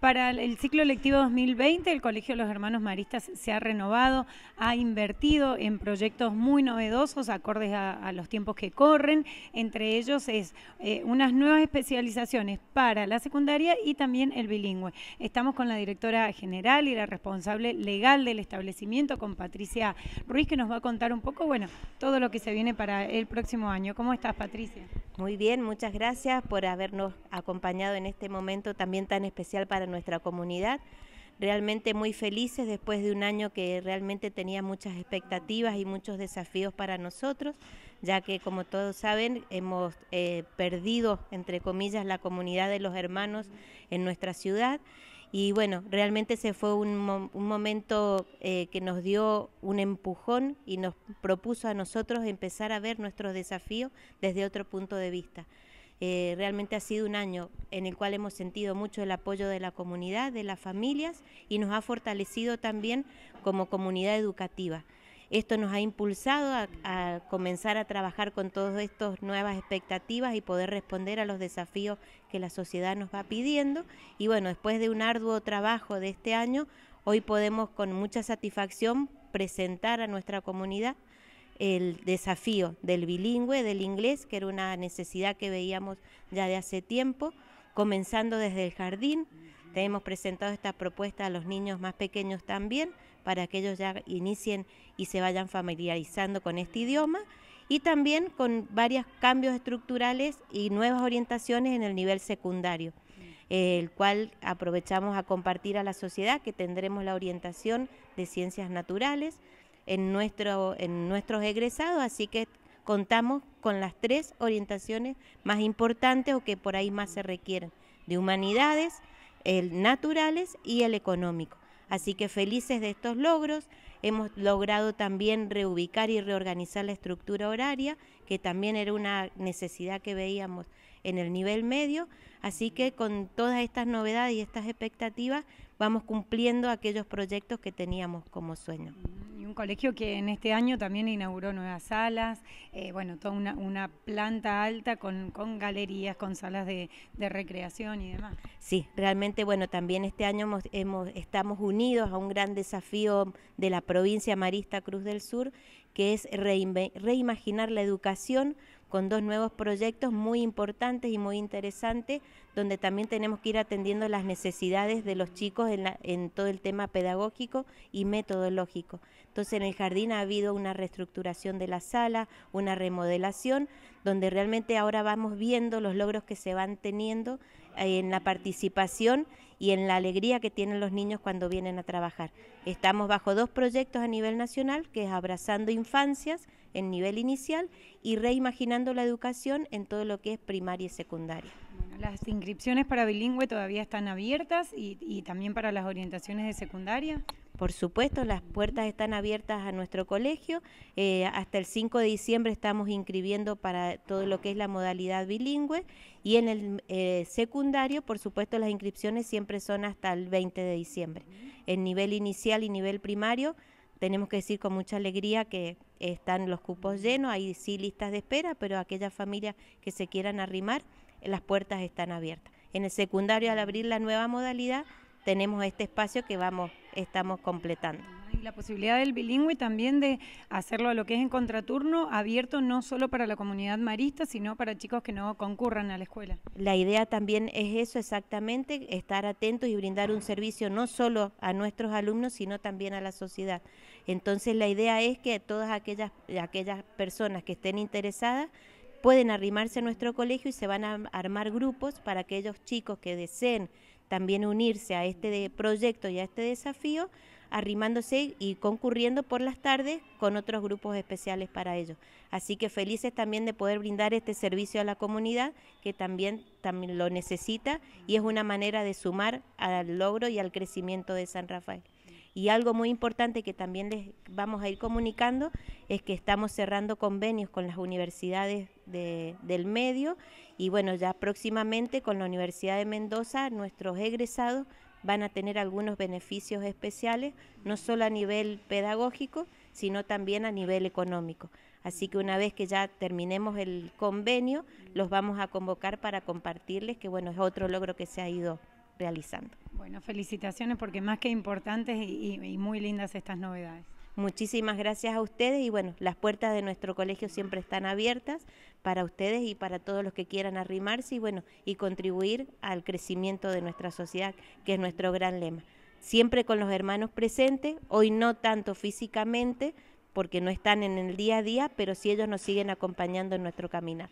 Para el ciclo lectivo 2020, el Colegio de los Hermanos Maristas se ha renovado, ha invertido en proyectos muy novedosos, acordes a, los tiempos que corren. Entre ellos es eh, unas nuevas especializaciones para la secundaria y también el bilingüe. Estamos con la directora general y la responsable legal del establecimiento, con Patricia Ruiz, que nos va a contar un poco, bueno, todo lo que se viene para el próximo año. ¿Cómo estás, Patricia? Muy bien, muchas gracias por habernos acompañado en este momento también tan especial para nuestra comunidad. Realmente muy felices después de un año que realmente tenía muchas expectativas y muchos desafíos para nosotros, ya que como todos saben hemos eh, perdido, entre comillas, la comunidad de los hermanos en nuestra ciudad y bueno, realmente se fue un, momento eh, que nos dio un empujón y nos propuso a nosotros empezar a ver nuestros desafíos desde otro punto de vista. Eh, realmente ha sido un año en el cual hemos sentido mucho el apoyo de la comunidad, de las familias y nos ha fortalecido también como comunidad educativa. Esto nos ha impulsado a, comenzar a trabajar con todas estas nuevas expectativas y poder responder a los desafíos que la sociedad nos va pidiendo. Y bueno, después de un arduo trabajo de este año, hoy podemos con mucha satisfacción presentar a nuestra comunidad el desafío del bilingüe, del inglés, que era una necesidad que veíamos ya de hace tiempo, comenzando desde el jardín te hemos presentado esta propuesta a los niños más pequeños también, para que ellos ya inicien y se vayan familiarizando con este idioma y también con varios cambios estructurales y nuevas orientaciones en el nivel secundario, el cual aprovechamos a compartir a la sociedad que tendremos la orientación de ciencias naturales en, nuestro, en nuestros egresados, así que contamos con las tres orientaciones más importantes o que por ahí más se requieren, de humanidades, el naturales y el económico. Así que felices de estos logros. Hemos logrado también reubicar y reorganizar la estructura horaria, que también era una necesidad que veíamos en el nivel medio. Así que con todas estas novedades y estas expectativas vamos cumpliendo aquellos proyectos que teníamos como sueño colegio que en este año también inauguró nuevas salas, eh, bueno, toda una, planta alta con, galerías, con salas de, recreación y demás. Sí, realmente, bueno, también este año hemos, estamos unidos a un gran desafío de la provincia Marista Cruz del Sur, que es reimaginar la educación con dos nuevos proyectos muy importantes y muy interesantes donde también tenemos que ir atendiendo las necesidades de los chicos en, en todo el tema pedagógico y metodológico. Entonces en el jardín ha habido una reestructuración de la sala, una remodelación, donde realmente ahora vamos viendo los logros que se van teniendo eh, en la participación y en la alegría que tienen los niños cuando vienen a trabajar. Estamos bajo dos proyectos a nivel nacional, que es Abrazando Infancias en nivel inicial y Reimaginando la Educación en todo lo que es primaria y secundaria las inscripciones para bilingüe todavía están abiertas y, también para las orientaciones de secundaria. Por supuesto, las puertas están abiertas a nuestro colegio. Eh, hasta el 5 de diciembre estamos inscribiendo para todo lo que es la modalidad bilingüe y en el eh, secundario, por supuesto, las inscripciones siempre son hasta el 20 de diciembre. En nivel inicial y nivel primario, tenemos que decir con mucha alegría que están los cupos llenos, hay sí listas de espera, pero aquellas familias que se quieran arrimar las puertas están abiertas. En el secundario, al abrir la nueva modalidad, tenemos este espacio que vamos, estamos completando. Y la posibilidad del bilingüe también de hacerlo a lo que es en contraturno, abierto no solo para la comunidad marista, sino para chicos que no concurran a la escuela. La idea también es eso exactamente, estar atentos y brindar un servicio no solo a nuestros alumnos, sino también a la sociedad. Entonces la idea es que todas aquellas, aquellas personas que estén interesadas pueden arrimarse a nuestro colegio y se van a armar grupos para aquellos chicos que deseen también unirse a este proyecto y a este desafío, arrimándose y concurriendo por las tardes con otros grupos especiales para ellos. Así que felices también de poder brindar este servicio a la comunidad que también, también lo necesita y es una manera de sumar al logro y al crecimiento de San Rafael. Y algo muy importante que también les vamos a ir comunicando es que estamos cerrando convenios con las universidades del medio y bueno, ya próximamente con la Universidad de Mendoza nuestros egresados van a tener algunos beneficios especiales, no solo a nivel pedagógico, sino también a nivel económico. Así que una vez que ya terminemos el convenio, los vamos a convocar para compartirles que bueno, es otro logro que se ha ido realizando. Bueno, felicitaciones porque más que importantes y, muy lindas estas novedades. Muchísimas gracias a ustedes y bueno, las puertas de nuestro colegio siempre están abiertas para ustedes y para todos los que quieran arrimarse y bueno, y contribuir al crecimiento de nuestra sociedad, que es nuestro gran lema. Siempre con los hermanos presentes, hoy no tanto físicamente, porque no están en el día a día, pero sí ellos nos siguen acompañando en nuestro caminar.